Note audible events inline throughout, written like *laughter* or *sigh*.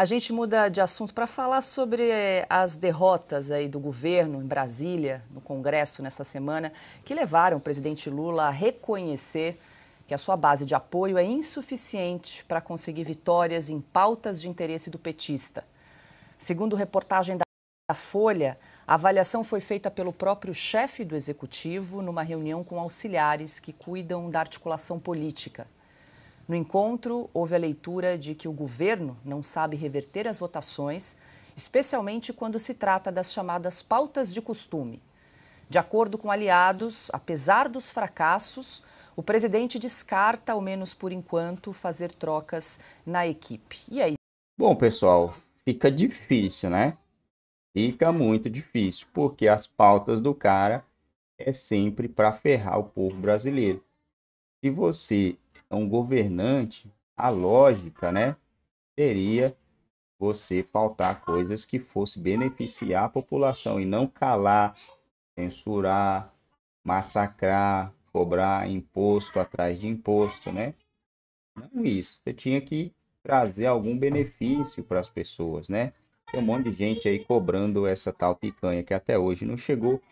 A gente muda de assunto para falar sobre eh, as derrotas aí do governo em Brasília, no Congresso nessa semana, que levaram o presidente Lula a reconhecer que a sua base de apoio é insuficiente para conseguir vitórias em pautas de interesse do petista. Segundo reportagem da Folha, a avaliação foi feita pelo próprio chefe do executivo numa reunião com auxiliares que cuidam da articulação política. No encontro, houve a leitura de que o governo não sabe reverter as votações, especialmente quando se trata das chamadas pautas de costume. De acordo com aliados, apesar dos fracassos, o presidente descarta, ao menos por enquanto, fazer trocas na equipe. E aí? Bom, pessoal, fica difícil, né? Fica muito difícil, porque as pautas do cara é sempre para ferrar o povo brasileiro. Se você um governante, a lógica, né, seria você pautar coisas que fosse beneficiar a população e não calar, censurar, massacrar, cobrar imposto atrás de imposto, né? Não isso. Você tinha que trazer algum benefício para as pessoas, né? Tem um monte de gente aí cobrando essa tal picanha que até hoje não chegou.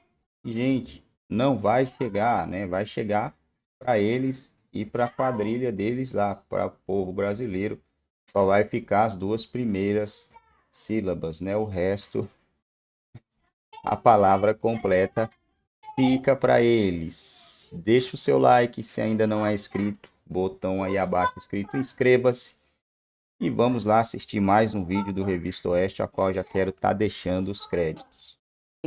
E, gente, não vai chegar, né? Vai chegar para eles e para a quadrilha deles lá, para o povo brasileiro, só vai ficar as duas primeiras sílabas, né? O resto, a palavra completa fica para eles. Deixa o seu like se ainda não é inscrito, botão aí abaixo escrito inscreva-se. E vamos lá assistir mais um vídeo do Revista Oeste, a qual já quero estar tá deixando os créditos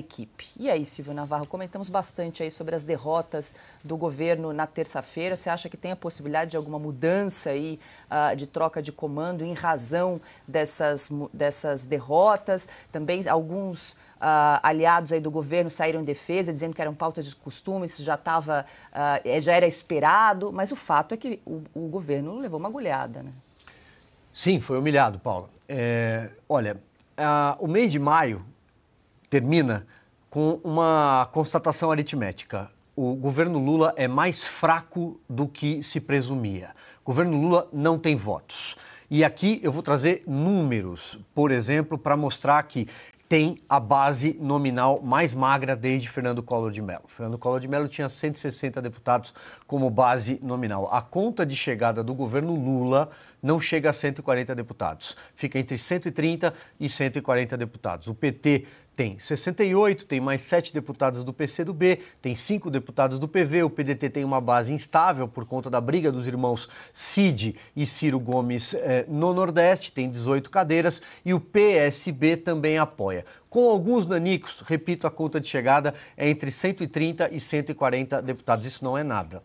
equipe. E aí, Silvio Navarro, comentamos bastante aí sobre as derrotas do governo na terça-feira. Você acha que tem a possibilidade de alguma mudança aí uh, de troca de comando em razão dessas, dessas derrotas? Também alguns Uh, aliados aí do governo saíram em defesa, dizendo que eram pautas de costume, isso já estava, uh, ah, é, já era esperado, mas o fato é que o, o, governo levou uma agulhada, né? Sim, foi humilhado, Paula. É, olha, o mês de maio termina com uma constatação aritmética. O governo Lula é mais fraco do que se presumia. O governo Lula não tem votos. E aqui eu vou trazer números, por exemplo, para mostrar que tem a base nominal mais magra desde Fernando Collor de Mello. Fernando Collor de Mello tinha 160 deputados como base nominal. A conta de chegada do governo Lula não chega a 140 deputados. Fica entre 130 e 140 deputados. O PT tem 68, tem mais 7 deputados do PCdoB, tem 5 deputados do PV, o PDT tem uma base instável por conta da briga dos irmãos Cid e Ciro Gomes eh, no Nordeste, tem 18 cadeiras e o PSB também apoia com alguns nanicos, repito, a conta de chegada é entre 130 e 140 deputados. Isso não é nada.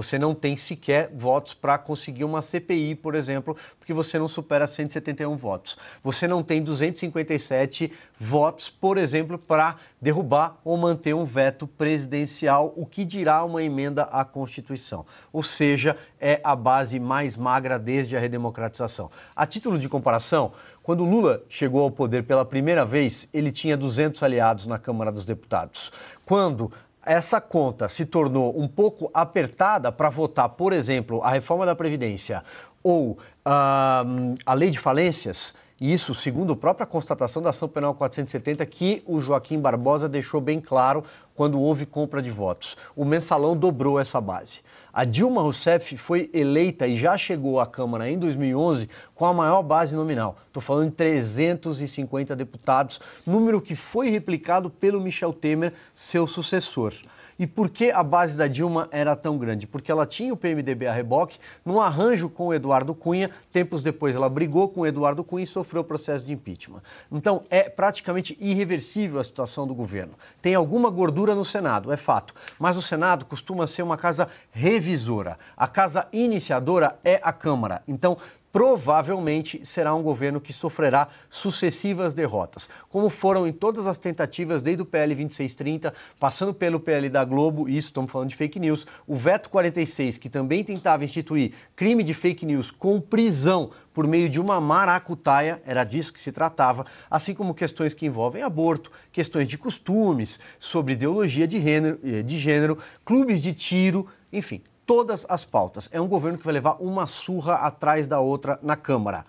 Você não tem sequer votos para conseguir uma CPI, por exemplo, porque você não supera 171 votos. Você não tem 257 votos, por exemplo, para derrubar ou manter um veto presidencial, o que dirá uma emenda à Constituição. Ou seja, é a base mais magra desde a redemocratização. A título de comparação, quando Lula chegou ao poder pela primeira vez, ele tinha 200 aliados na Câmara dos Deputados. Quando essa conta se tornou um pouco apertada para votar, por exemplo, a reforma da Previdência ou uh, a lei de falências, isso, segundo a própria constatação da ação penal 470, que o Joaquim Barbosa deixou bem claro quando houve compra de votos. O mensalão dobrou essa base. A Dilma Rousseff foi eleita e já chegou à Câmara em 2011 com a maior base nominal. Estou falando de 350 deputados, número que foi replicado pelo Michel Temer, seu sucessor. E por que a base da Dilma era tão grande? Porque ela tinha o PMDB a reboque, num arranjo com o Eduardo Cunha, tempos depois ela brigou com o Eduardo Cunha e sofreu o processo de impeachment. Então é praticamente irreversível a situação do governo. Tem alguma gordura no Senado, é fato, mas o Senado costuma ser uma casa revisora. A casa iniciadora é a Câmara. Então, provavelmente será um governo que sofrerá sucessivas derrotas, como foram em todas as tentativas desde o PL 2630, passando pelo PL da Globo, isso estamos falando de fake news, o veto 46, que também tentava instituir crime de fake news com prisão por meio de uma maracutaia, era disso que se tratava, assim como questões que envolvem aborto, questões de costumes, sobre ideologia de gênero, eh, de gênero clubes de tiro, enfim, todas as pautas. É um governo que vai levar uma surra atrás da outra na Câmara.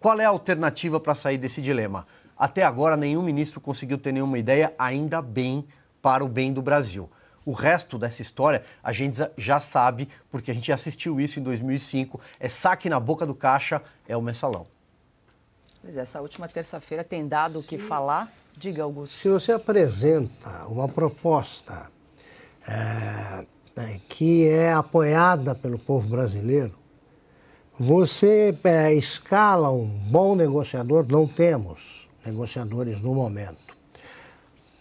Qual é a alternativa para sair desse dilema? Até agora, nenhum ministro conseguiu ter nenhuma ideia, ainda bem, para o bem do Brasil. O resto dessa história a gente já sabe, porque a gente assistiu isso em 2005. É saque na boca do caixa, é o mensalão. Pois é, essa última terça-feira tem dado o que falar. Diga, Augusto. Se você apresenta uma proposta é né, que é apoiada pelo povo brasileiro, você é, escala um bom negociador, não temos negociadores no momento,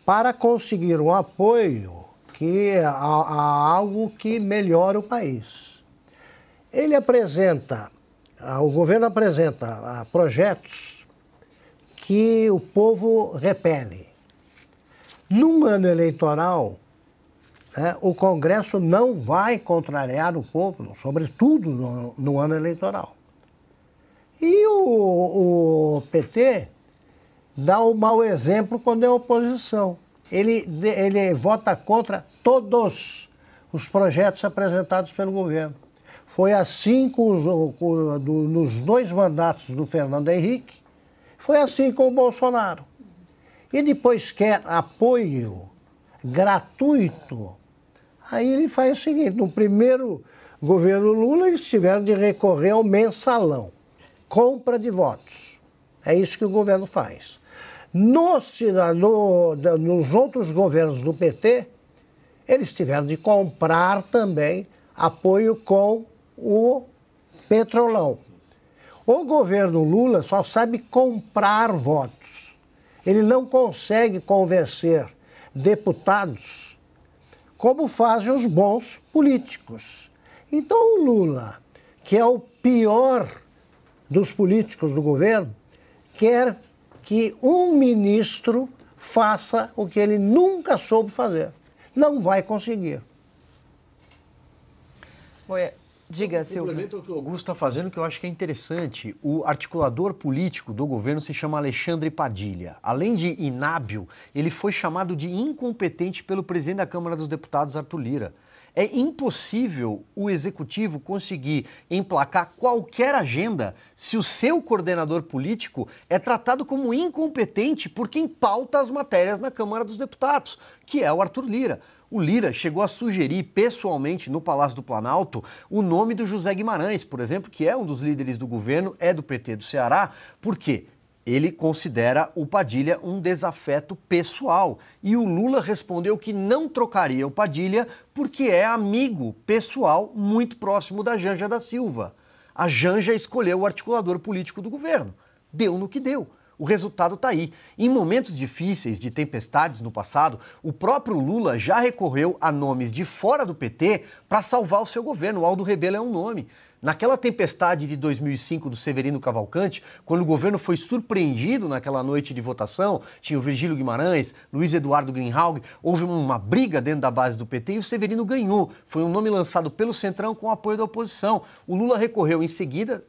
para conseguir um apoio que a, a algo que melhore o país. Ele apresenta, o governo apresenta projetos que o povo repele. Num ano eleitoral, né, o Congresso não vai contrariar o povo, sobretudo no, no ano eleitoral. E o, o, PT dá o um mau exemplo quando é oposição. Ele, ele vota contra todos os projetos apresentados pelo governo. Foi assim com os, com, do, nos dois mandatos do Fernando Henrique, foi assim com o Bolsonaro. E depois quer apoio gratuito Aí ele faz o seguinte: no primeiro governo Lula, eles tiveram de recorrer ao mensalão compra de votos. É isso que o governo faz. Nos, no, nos outros governos do PT, eles tiveram de comprar também apoio com o petrolão. O governo Lula só sabe comprar votos. Ele não consegue convencer deputados como fazem os bons políticos. Então, o Lula, que é o pior dos políticos do governo, quer que um ministro faça o que ele nunca soube fazer. Não vai conseguir. Diga, então, Silvio. Complemento o que o Augusto está fazendo, que eu acho que é interessante. O articulador político do governo se chama Alexandre Padilha. Além de inábil, ele foi chamado de incompetente pelo presidente da Câmara dos Deputados, Arthur Lira. É impossível o executivo conseguir emplacar qualquer agenda se o seu coordenador político é tratado como incompetente por quem pauta as matérias na Câmara dos Deputados, que é o Arthur Lira. O Lira chegou a sugerir pessoalmente no Palácio do Planalto o nome do José Guimarães, por exemplo, que é um dos líderes do governo, é do PT do Ceará, porque ele considera o Padilha um desafeto pessoal e o Lula respondeu que não trocaria o Padilha porque é amigo pessoal muito próximo da Janja da Silva. A Janja escolheu o articulador político do governo. Deu no que deu. O resultado está aí. Em momentos difíceis, de tempestades no passado, o próprio Lula já recorreu a nomes de fora do PT para salvar o seu governo. O Aldo Rebelo é um nome. Naquela tempestade de 2005 do Severino Cavalcante, quando o governo foi surpreendido naquela noite de votação, tinha o Virgílio Guimarães, Luiz Eduardo Greenhalgh, houve uma briga dentro da base do PT e o Severino ganhou. Foi um nome lançado pelo Centrão com apoio da oposição. O Lula recorreu em seguida,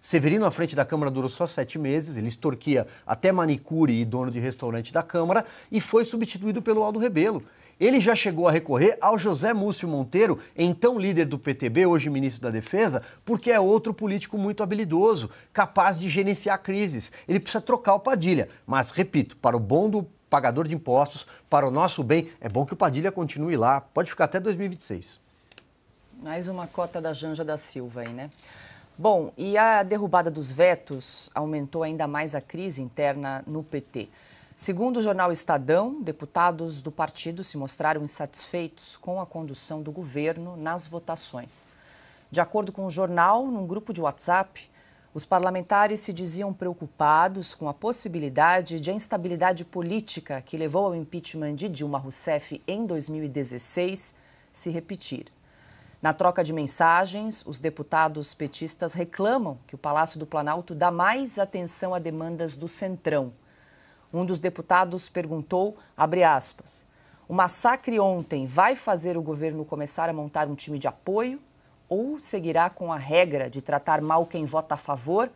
Severino à frente da Câmara durou só sete meses, ele extorquia até manicure e dono de restaurante da Câmara e foi substituído pelo Aldo Rebelo. Ele já chegou a recorrer ao José Múcio Monteiro, então líder do PTB, hoje ministro da Defesa, porque é outro político muito habilidoso, capaz de gerenciar crises. Ele precisa trocar o Padilha, mas, repito, para o bom do pagador de impostos, para o nosso bem, é bom que o Padilha continue lá, pode ficar até 2026. Mais uma cota da Janja da Silva aí, né? Bom, e a derrubada dos vetos aumentou ainda mais a crise interna no PT. Segundo o jornal Estadão, deputados do partido se mostraram insatisfeitos com a condução do governo nas votações. De acordo com o jornal, num grupo de WhatsApp, os parlamentares se diziam preocupados com a possibilidade de a instabilidade política que levou ao impeachment de Dilma Rousseff em 2016 se repetir. Na troca de mensagens, os deputados petistas reclamam que o Palácio do Planalto dá mais atenção a demandas do Centrão um dos deputados perguntou, aspas, o massacre ontem vai fazer o governo começar a montar um time de apoio ou seguirá com a regra de tratar mal quem vota a favor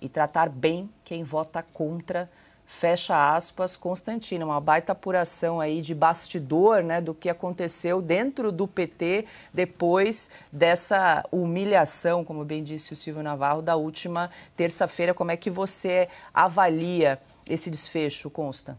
e tratar bem quem vota contra? Fecha aspas, Constantina, uma baita apuração aí de bastidor, né, do que aconteceu dentro do PT depois dessa humilhação, como bem disse o Silvio Navarro, da última terça-feira. Como é que você avalia esse desfecho consta?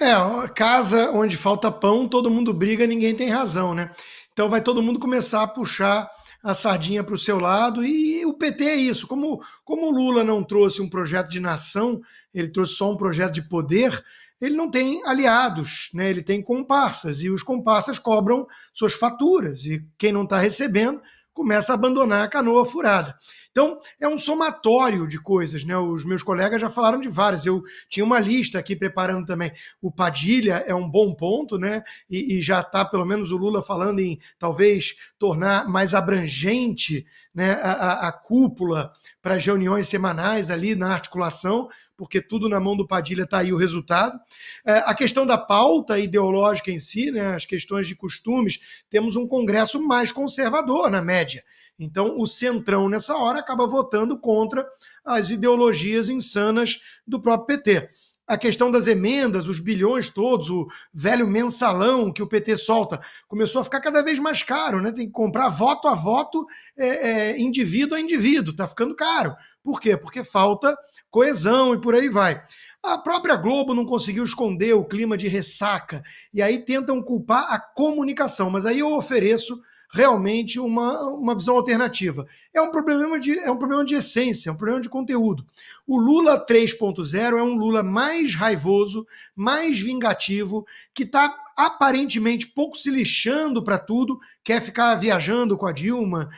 É, casa onde falta pão, todo mundo briga, ninguém tem razão, né? Então vai todo mundo começar a puxar a sardinha para o seu lado e o PT é isso. Como, como o Lula não trouxe um projeto de nação, ele trouxe só um projeto de poder, ele não tem aliados, né? ele tem comparsas e os comparsas cobram suas faturas e quem não está recebendo começa a abandonar a canoa furada. Então, é um somatório de coisas, né? Os meus colegas já falaram de várias. Eu tinha uma lista aqui preparando também. O Padilha é um bom ponto, né? E, e já está, pelo menos, o Lula falando em talvez tornar mais abrangente né, a, a, a cúpula para as reuniões semanais ali na articulação porque tudo na mão do Padilha está aí o resultado. É, a questão da pauta ideológica em si, né, as questões de costumes, temos um Congresso mais conservador, na média. Então, o centrão, nessa hora, acaba votando contra as ideologias insanas do próprio PT a questão das emendas, os bilhões todos, o velho mensalão que o PT solta, começou a ficar cada vez mais caro, né? Tem que comprar voto a voto, é, é, indivíduo a indivíduo, tá ficando caro. Por quê? Porque falta coesão e por aí vai. A própria Globo não conseguiu esconder o clima de ressaca e aí tentam culpar a comunicação, mas aí eu ofereço realmente uma, uma visão alternativa. É um, problema de, é um problema de essência, é um problema de conteúdo. O Lula 3.0 é um Lula mais raivoso, mais vingativo, que está aparentemente pouco se lixando para tudo, quer ficar viajando com a Dilma,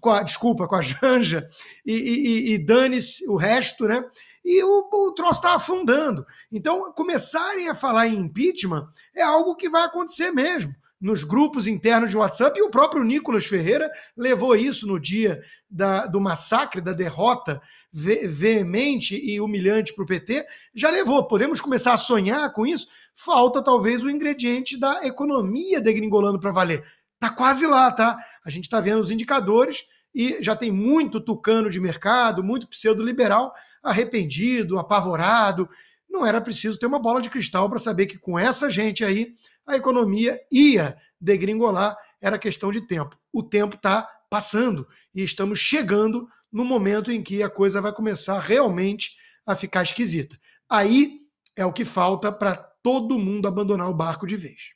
com a, desculpa, com a Janja, e, e, e dane-se o resto, né? e o, o troço está afundando. Então, começarem a falar em impeachment é algo que vai acontecer mesmo nos grupos internos de WhatsApp, e o próprio Nicolas Ferreira levou isso no dia da, do massacre, da derrota ve veemente e humilhante para o PT, já levou. Podemos começar a sonhar com isso? Falta talvez o ingrediente da economia degringolando para valer. Está quase lá, tá? A gente está vendo os indicadores e já tem muito tucano de mercado, muito pseudo-liberal, arrependido, apavorado. Não era preciso ter uma bola de cristal para saber que com essa gente aí a economia ia degringolar, era questão de tempo. O tempo está passando e estamos chegando no momento em que a coisa vai começar realmente a ficar esquisita. Aí é o que falta para todo mundo abandonar o barco de vez.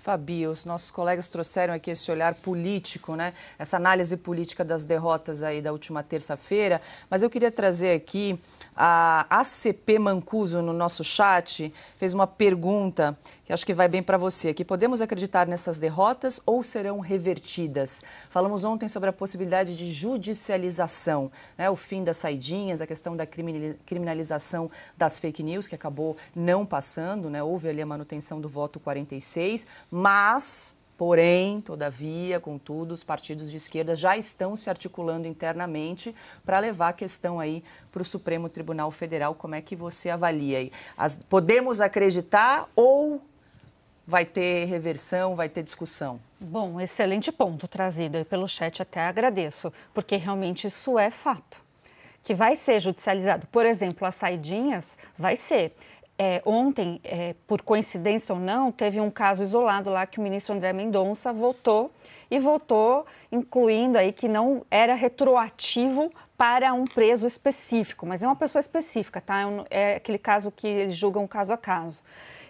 Fabi, os nossos colegas trouxeram aqui esse olhar político, né? essa análise política das derrotas aí da última terça-feira, mas eu queria trazer aqui a ACP Mancuso no nosso chat, fez uma pergunta que acho que vai bem para você aqui. Podemos acreditar nessas derrotas ou serão revertidas? Falamos ontem sobre a possibilidade de judicialização, né? o fim das saidinhas, a questão da criminalização das fake news, que acabou não passando, né? houve ali a manutenção do voto 46, mas, porém, todavia, contudo, os partidos de esquerda já estão se articulando internamente para levar a questão aí para o Supremo Tribunal Federal. Como é que você avalia aí? As, podemos acreditar ou vai ter reversão, vai ter discussão? Bom, excelente ponto trazido aí pelo chat, até agradeço, porque realmente isso é fato. Que vai ser judicializado. Por exemplo, as saidinhas, vai ser. É, ontem, é, por coincidência ou não, teve um caso isolado lá que o ministro André Mendonça votou e votou incluindo aí que não era retroativo para um preso específico, mas é uma pessoa específica, tá? É, é aquele caso que eles julgam caso a caso.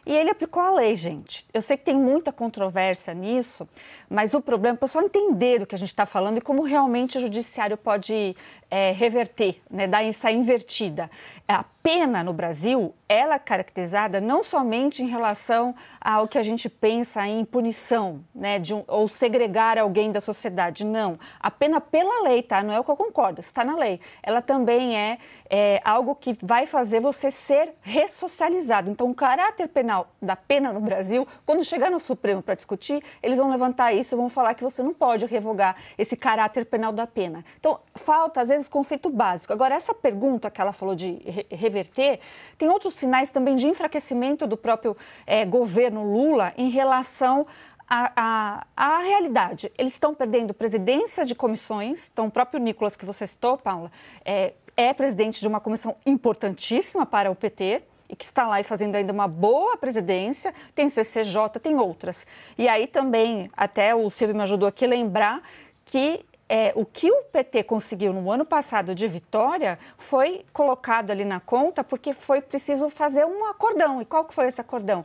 E ele aplicou a lei, gente. Eu sei que tem muita controvérsia nisso, mas o problema é só entender do que a gente está falando e como realmente o judiciário pode é, reverter, né, dar essa invertida. A pena no Brasil, ela é caracterizada não somente em relação ao que a gente pensa em punição, né, um, ou segregar alguém da sociedade, não. A pena pela lei, tá? Não é o que eu concordo, está na lei. Ela também é é algo que vai fazer você ser ressocializado. Então, o caráter penal da pena no Brasil, quando chegar no Supremo para discutir, eles vão levantar isso, e vão falar que você não pode revogar esse caráter penal da pena. Então, falta, às vezes, conceito básico. Agora, essa pergunta que ela falou de re reverter, tem outros sinais também de enfraquecimento do próprio é, governo Lula em relação a, a, a, realidade. Eles estão perdendo presidência de comissões, então o próprio Nicolas que você citou, Paula, é, é presidente de uma comissão importantíssima para o PT, e que está lá e fazendo ainda uma boa presidência, tem CCJ, tem outras. E aí também, até o Silvio me ajudou aqui a lembrar que é, o que o PT conseguiu no ano passado de vitória foi colocado ali na conta porque foi preciso fazer um acordão. E qual que foi esse acordão?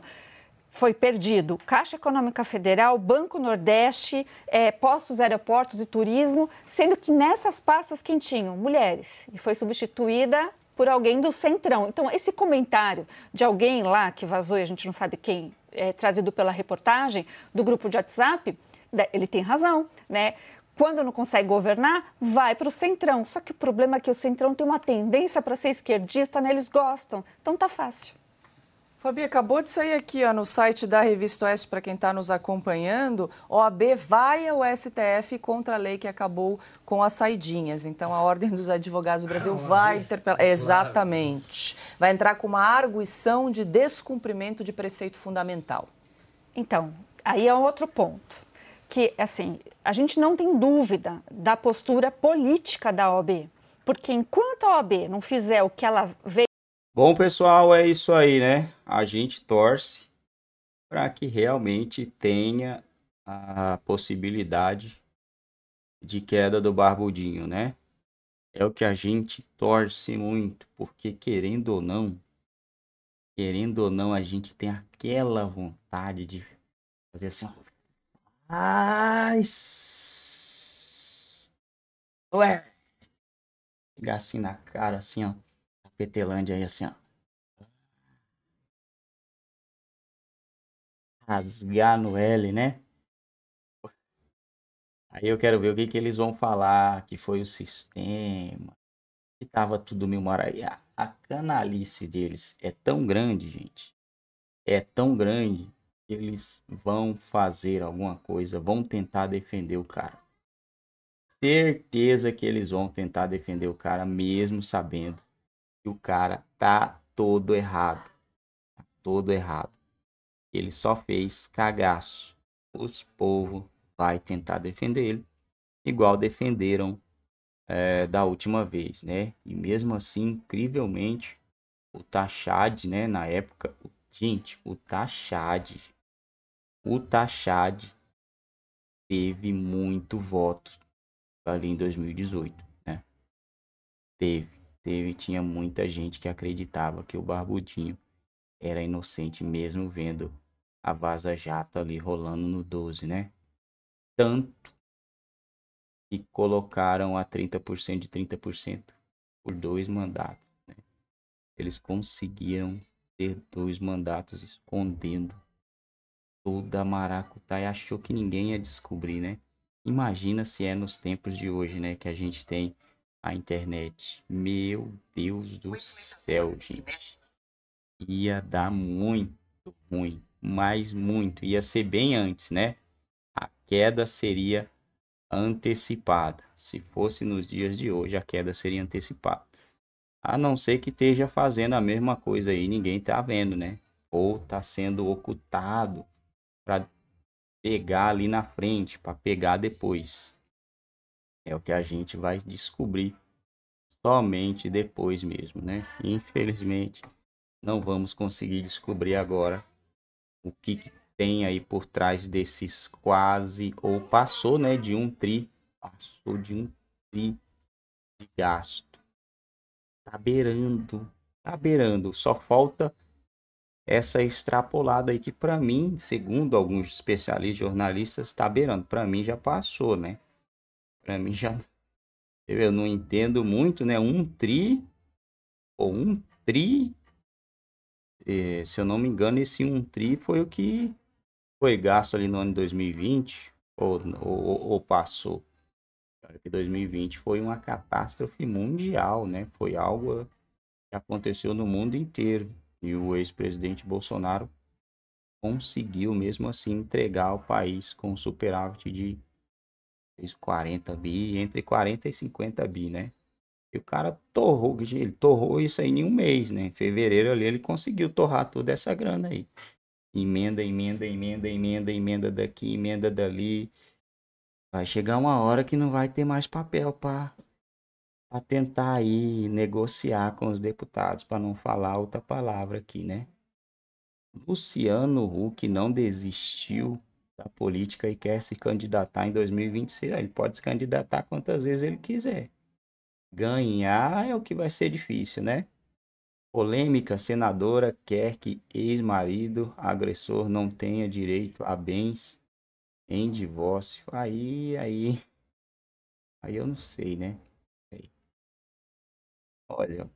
foi perdido. Caixa Econômica Federal, Banco Nordeste, é, postos, aeroportos e turismo, sendo que nessas pastas quem tinham? Mulheres. E foi substituída por alguém do Centrão. Então, esse comentário de alguém lá que vazou e a gente não sabe quem, é, trazido pela reportagem do grupo de WhatsApp, né, ele tem razão, né? Quando não consegue governar, vai para o Centrão. Só que o problema é que o Centrão tem uma tendência para ser esquerdista, né? Eles gostam. Então tá fácil. Fabi, acabou de sair aqui ó, no site da Revista Oeste, para quem está nos acompanhando, OAB vai ao STF contra a lei que acabou com as saidinhas. Então, a Ordem dos Advogados do Brasil *laughs* vai interpelar... Claro. Exatamente. Vai entrar com uma arguição de descumprimento de preceito fundamental. Então, aí é outro ponto. Que, assim, a gente não tem dúvida da postura política da OAB. Porque enquanto a OAB não fizer o que ela veio Bom, pessoal, é isso aí, né? A gente torce para que realmente tenha a possibilidade de queda do barbudinho, né? É o que a gente torce muito, porque querendo ou não, querendo ou não, a gente tem aquela vontade de fazer assim, ai, ué, pegar assim na cara, assim, ó. Petelândia aí assim, ó. Rasgar no L, né? Aí eu quero ver o que, que eles vão falar, que foi o sistema, que tava tudo mil maravilha. A canalice deles é tão grande, gente, é tão grande, que eles vão fazer alguma coisa, vão tentar defender o cara certeza que eles vão tentar defender o cara, mesmo sabendo o cara tá todo errado. Tá todo errado. Ele só fez cagaço. Os povo vai tentar defender ele, igual defenderam é, da última vez, né? E mesmo assim, incrivelmente, o Tachad, né, na época, gente, o Tachad, o Tachad teve muito voto ali em 2018, né? Teve teve, tinha muita gente que acreditava que o Barbudinho era inocente mesmo vendo a vaza jato ali rolando no 12, né? Tanto que colocaram a 30% de 30% por dois mandatos. Né? Eles conseguiram ter dois mandatos escondendo toda a e Achou que ninguém ia descobrir, né? Imagina se é nos tempos de hoje, né? Que a gente tem a internet. Meu Deus do céu, né? gente. Ia dar muito ruim, mas muito. Ia ser bem antes, né? A queda seria antecipada. Se fosse nos dias de hoje, a queda seria antecipada. A não ser que esteja fazendo a mesma coisa aí, ninguém tá vendo, né? Ou tá sendo ocultado para pegar ali na frente, para pegar depois. É o que a gente vai descobrir somente depois mesmo, né? Infelizmente, não vamos conseguir descobrir agora o que, que tem aí por trás desses quase ou passou, né, de um tri, passou de um tri de gasto. Tá beirando, tá beirando, só falta essa extrapolada aí que para mim, segundo alguns especialistas jornalistas, tá beirando, para mim já passou, né? Para mim já. Eu não entendo muito, né? Um tri. Ou um tri. É, se eu não me engano, esse um tri foi o que foi gasto ali no ano 2020. Ou, ou, ou passou. Claro que 2020 foi uma catástrofe mundial, né? Foi algo que aconteceu no mundo inteiro. E o ex-presidente Bolsonaro conseguiu mesmo assim entregar o país com superávit de 40 bi, entre 40 e 50 bi, né? E o cara torrou, ele torrou isso aí em um mês, né? Em fevereiro ali ele conseguiu torrar toda essa grana aí. Emenda, emenda, emenda, emenda, emenda daqui, emenda dali. Vai chegar uma hora que não vai ter mais papel para tentar aí negociar com os deputados, para não falar outra palavra aqui, né? Luciano Huck não desistiu da política e quer se candidatar em 2026, ele pode se candidatar quantas vezes ele quiser. Ganhar é o que vai ser difícil, né? Polêmica, senadora quer que ex-marido agressor não tenha direito a bens em divórcio. Aí, aí, aí eu não sei, né? Olha,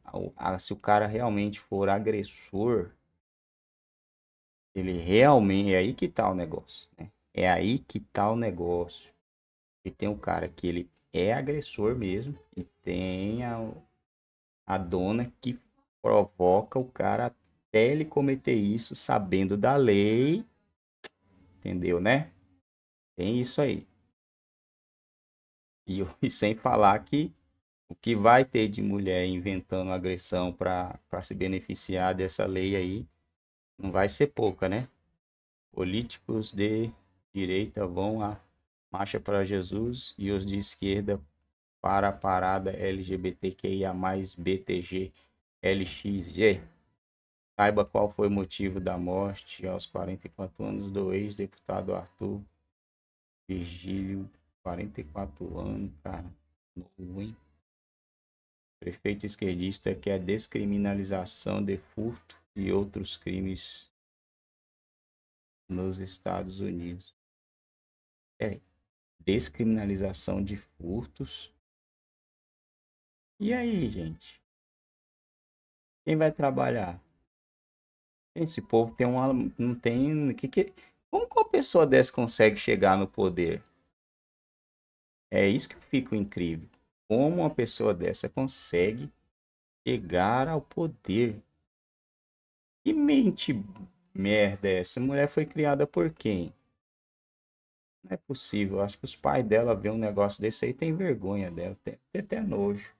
se o cara realmente for agressor, ele realmente. É aí que tá o negócio. Né? É aí que tá o negócio. E tem um cara que ele é agressor mesmo. E tem a, a dona que provoca o cara até ele cometer isso, sabendo da lei. Entendeu, né? Tem isso aí. E, *laughs* e sem falar que o que vai ter de mulher inventando agressão para se beneficiar dessa lei aí não vai ser pouca, né? Políticos de direita vão à Marcha para Jesus e os de esquerda para a parada LGBTQIA, BTG, LXG. Saiba qual foi o motivo da morte aos 44 anos do ex-deputado Arthur Virgílio, 44 anos, cara, novo, hein? Prefeito esquerdista quer é descriminalização de furto e outros crimes nos Estados Unidos. É descriminalização de furtos. E aí, gente? Quem vai trabalhar? Esse povo tem uma. Não tem. Que, que, como que uma pessoa dessa consegue chegar no poder? É isso que eu fico incrível. Como uma pessoa dessa consegue chegar ao poder? Que mente merda é essa? Mulher foi criada por quem? Não é possível. Acho que os pais dela vêem um negócio desse aí tem vergonha dela. tem até nojo.